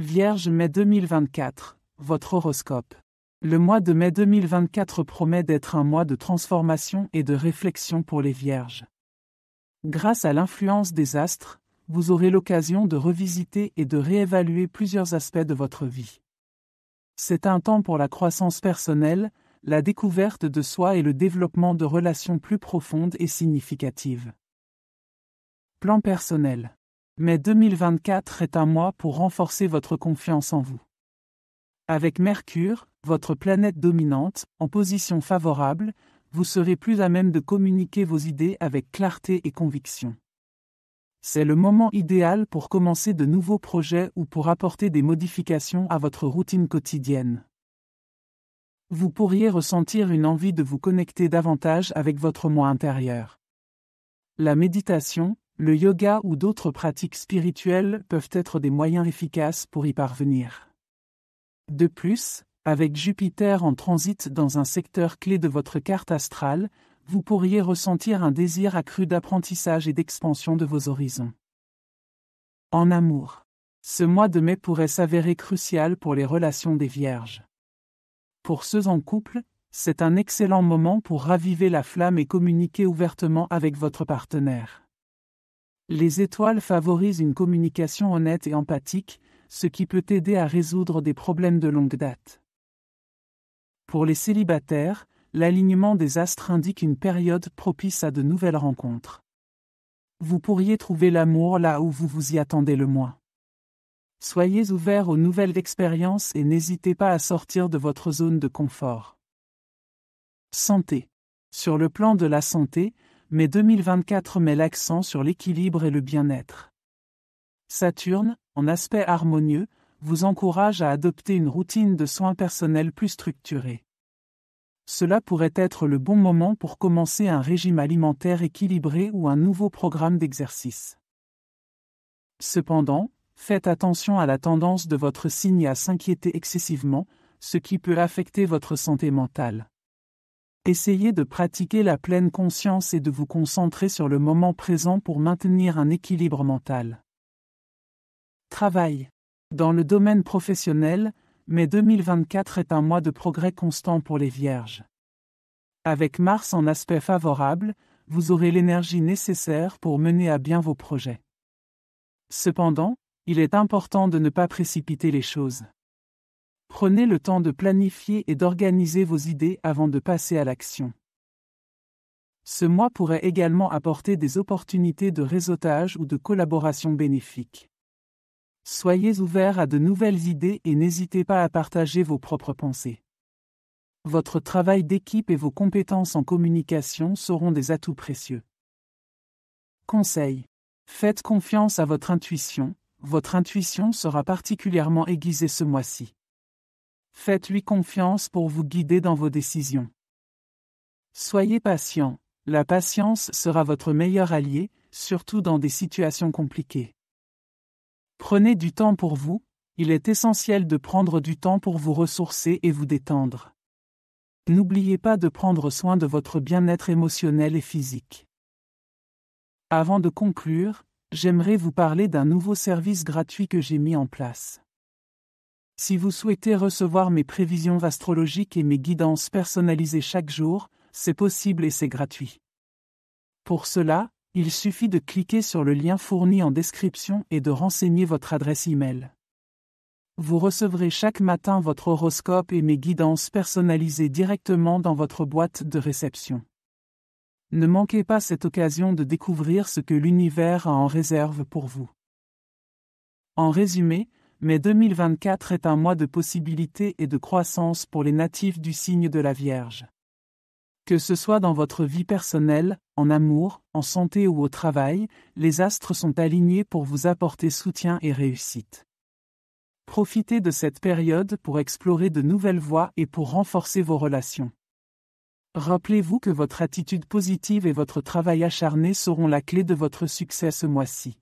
Vierge mai 2024, votre horoscope. Le mois de mai 2024 promet d'être un mois de transformation et de réflexion pour les vierges. Grâce à l'influence des astres, vous aurez l'occasion de revisiter et de réévaluer plusieurs aspects de votre vie. C'est un temps pour la croissance personnelle, la découverte de soi et le développement de relations plus profondes et significatives. Plan personnel. Mais 2024 est un mois pour renforcer votre confiance en vous. Avec Mercure, votre planète dominante, en position favorable, vous serez plus à même de communiquer vos idées avec clarté et conviction. C'est le moment idéal pour commencer de nouveaux projets ou pour apporter des modifications à votre routine quotidienne. Vous pourriez ressentir une envie de vous connecter davantage avec votre moi intérieur. La méditation, le yoga ou d'autres pratiques spirituelles peuvent être des moyens efficaces pour y parvenir. De plus, avec Jupiter en transit dans un secteur clé de votre carte astrale, vous pourriez ressentir un désir accru d'apprentissage et d'expansion de vos horizons. En amour. Ce mois de mai pourrait s'avérer crucial pour les relations des vierges. Pour ceux en couple, c'est un excellent moment pour raviver la flamme et communiquer ouvertement avec votre partenaire. Les étoiles favorisent une communication honnête et empathique, ce qui peut aider à résoudre des problèmes de longue date. Pour les célibataires, l'alignement des astres indique une période propice à de nouvelles rencontres. Vous pourriez trouver l'amour là où vous vous y attendez le moins. Soyez ouvert aux nouvelles expériences et n'hésitez pas à sortir de votre zone de confort. Santé. Sur le plan de la santé, mais 2024 met l'accent sur l'équilibre et le bien-être. Saturne, en aspect harmonieux, vous encourage à adopter une routine de soins personnels plus structurée. Cela pourrait être le bon moment pour commencer un régime alimentaire équilibré ou un nouveau programme d'exercice. Cependant, faites attention à la tendance de votre signe à s'inquiéter excessivement, ce qui peut affecter votre santé mentale. Essayez de pratiquer la pleine conscience et de vous concentrer sur le moment présent pour maintenir un équilibre mental. Travail. Dans le domaine professionnel, mai 2024 est un mois de progrès constant pour les Vierges. Avec Mars en aspect favorable, vous aurez l'énergie nécessaire pour mener à bien vos projets. Cependant, il est important de ne pas précipiter les choses. Prenez le temps de planifier et d'organiser vos idées avant de passer à l'action. Ce mois pourrait également apporter des opportunités de réseautage ou de collaboration bénéfique. Soyez ouverts à de nouvelles idées et n'hésitez pas à partager vos propres pensées. Votre travail d'équipe et vos compétences en communication seront des atouts précieux. Conseil. Faites confiance à votre intuition, votre intuition sera particulièrement aiguisée ce mois-ci. Faites-lui confiance pour vous guider dans vos décisions. Soyez patient. La patience sera votre meilleur allié, surtout dans des situations compliquées. Prenez du temps pour vous, il est essentiel de prendre du temps pour vous ressourcer et vous détendre. N'oubliez pas de prendre soin de votre bien-être émotionnel et physique. Avant de conclure, j'aimerais vous parler d'un nouveau service gratuit que j'ai mis en place. Si vous souhaitez recevoir mes prévisions astrologiques et mes guidances personnalisées chaque jour, c'est possible et c'est gratuit. Pour cela, il suffit de cliquer sur le lien fourni en description et de renseigner votre adresse e-mail. Vous recevrez chaque matin votre horoscope et mes guidances personnalisées directement dans votre boîte de réception. Ne manquez pas cette occasion de découvrir ce que l'univers a en réserve pour vous. En résumé, mais 2024 est un mois de possibilités et de croissance pour les natifs du signe de la Vierge. Que ce soit dans votre vie personnelle, en amour, en santé ou au travail, les astres sont alignés pour vous apporter soutien et réussite. Profitez de cette période pour explorer de nouvelles voies et pour renforcer vos relations. Rappelez-vous que votre attitude positive et votre travail acharné seront la clé de votre succès ce mois-ci.